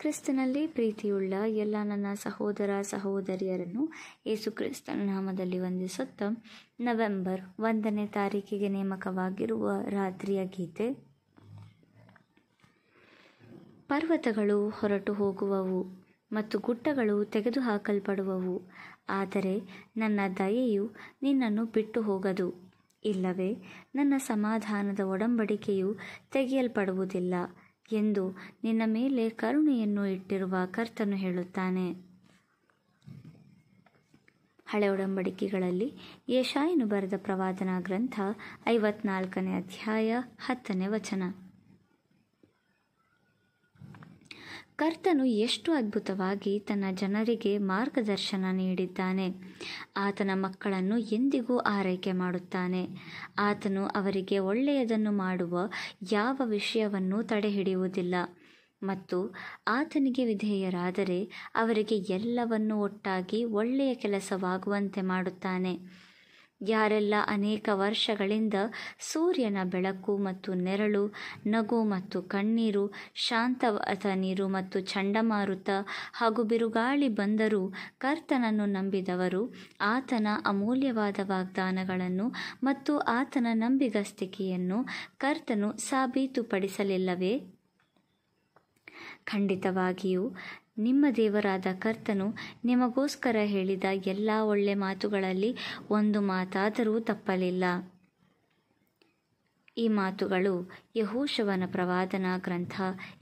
ಕ್ರಿಸ್ತನಲ್ಲಿ ಪ್ರೀತಿಯುಳ್ಳ ಎಲ್ಲ ನನ್ನ ಸಹೋದರ ಸಹೋದರಿಯರನ್ನು ಯೇಸು ಕ್ರಿಸ್ತನ ನಾಮದಲ್ಲಿ ವಂದಿಸುತ್ತ ನವೆಂಬರ್ ಒಂದನೇ ತಾರೀಕಿಗೆ ನೇಮಕವಾಗಿರುವ ರಾತ್ರಿಯ ಗೀತೆ ಪರ್ವತಗಳು ಹೊರಟು ಹೋಗುವವು ಮತ್ತು ಗುಡ್ಡಗಳು ತೆಗೆದುಹಾಕಲ್ಪಡುವವು ಆದರೆ ನನ್ನ ದಯೆಯು ನಿನ್ನನ್ನು ಬಿಟ್ಟು ಹೋಗದು ಇಲ್ಲವೇ ನನ್ನ ಸಮಾಧಾನದ ಒಡಂಬಡಿಕೆಯು ತೆಗೆಯಲ್ಪಡುವುದಿಲ್ಲ ಎಂದು ನಿನ್ನ ಮೇಲೆ ಕರುಣೆಯನ್ನು ಇಟ್ಟಿರುವ ಕರ್ತನು ಹೇಳುತ್ತಾನೆ ಹಳೆ ಒಡಂಬಡಿಕೆಗಳಲ್ಲಿ ಏಷಾಯನು ಬರೆದ ಪ್ರವಾದನಾ ಗ್ರಂಥ ಐವತ್ನಾಲ್ಕನೇ ಅಧ್ಯಾಯ ಹತ್ತನೇ ವಚನ ಕರ್ತನು ಎಷ್ಟು ಅದ್ಭುತವಾಗಿ ತನ್ನ ಜನರಿಗೆ ಮಾರ್ಗದರ್ಶನ ನೀಡಿದ್ದಾನೆ ಆತನ ಮಕ್ಕಳನ್ನು ಎಂದಿಗೂ ಆರೈಕೆ ಮಾಡುತ್ತಾನೆ ಆತನು ಅವರಿಗೆ ಒಳ್ಳೆಯದನ್ನು ಮಾಡುವ ಯಾವ ವಿಷಯವನ್ನು ತಡೆಹಿಡಿಯುವುದಿಲ್ಲ ಮತ್ತು ಆತನಿಗೆ ವಿಧೇಯರಾದರೆ ಅವರಿಗೆ ಎಲ್ಲವನ್ನು ಒಟ್ಟಾಗಿ ಒಳ್ಳೆಯ ಕೆಲಸವಾಗುವಂತೆ ಮಾಡುತ್ತಾನೆ ಯಾರೆಲ್ಲ ಅನೇಕ ವರ್ಷಗಳಿಂದ ಸೂರ್ಯನ ಬೆಳಕು ಮತ್ತು ನೆರಳು ನಗು ಮತ್ತು ಕಣ್ಣೀರು ಶಾಂತವಾದ ನೀರು ಮತ್ತು ಚಂಡಮಾರುತ ಹಾಗೂ ಬಿರುಗಾಳಿ ಬಂದರೂ ಕರ್ತನನ್ನು ನಂಬಿದವರು ಆತನ ಅಮೂಲ್ಯವಾದ ವಾಗ್ದಾನಗಳನ್ನು ಮತ್ತು ಆತನ ನಂಬಿಗಸ್ತಿಕೆಯನ್ನು ಕರ್ತನು ಸಾಬೀತುಪಡಿಸಲಿಲ್ಲವೇ ಖಂಡಿತವಾಗಿಯೂ ನಿಮ್ಮ ದೇವರಾದ ಕರ್ತನು ನಿಮಗೋಸ್ಕರ ಹೇಳಿದ ಎಲ್ಲ ಒಳ್ಳೆ ಮಾತುಗಳಲ್ಲಿ ಒಂದು ಮಾತಾದರೂ ತಪ್ಪಲಿಲ್ಲ ಈ ಮಾತುಗಳು ಯಹೂಶವನ ಪ್ರವಾದನ ಗ್ರಂಥ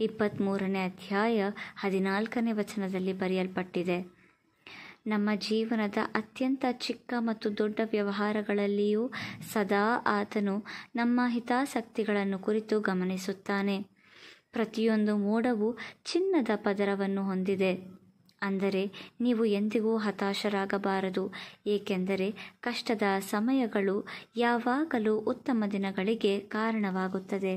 ಇಪ್ಪತ್ತ್ಮೂರನೇ ಅಧ್ಯಾಯ ಹದಿನಾಲ್ಕನೇ ವಚನದಲ್ಲಿ ಬರೆಯಲ್ಪಟ್ಟಿದೆ ನಮ್ಮ ಜೀವನದ ಅತ್ಯಂತ ಚಿಕ್ಕ ಮತ್ತು ದೊಡ್ಡ ವ್ಯವಹಾರಗಳಲ್ಲಿಯೂ ಸದಾ ಆತನು ನಮ್ಮ ಹಿತಾಸಕ್ತಿಗಳನ್ನು ಕುರಿತು ಗಮನಿಸುತ್ತಾನೆ ಪ್ರತಿಯೊಂದು ಮೋಡವು ಚಿನ್ನದ ಪದರವನ್ನು ಹೊಂದಿದೆ ಅಂದರೆ ನೀವು ಎಂದಿಗೂ ಹತಾಶರಾಗಬಾರದು ಏಕೆಂದರೆ ಕಷ್ಟದ ಸಮಯಗಳು ಯಾವಾಗಲೂ ಉತ್ತಮ ದಿನಗಳಿಗೆ ಕಾರಣವಾಗುತ್ತದೆ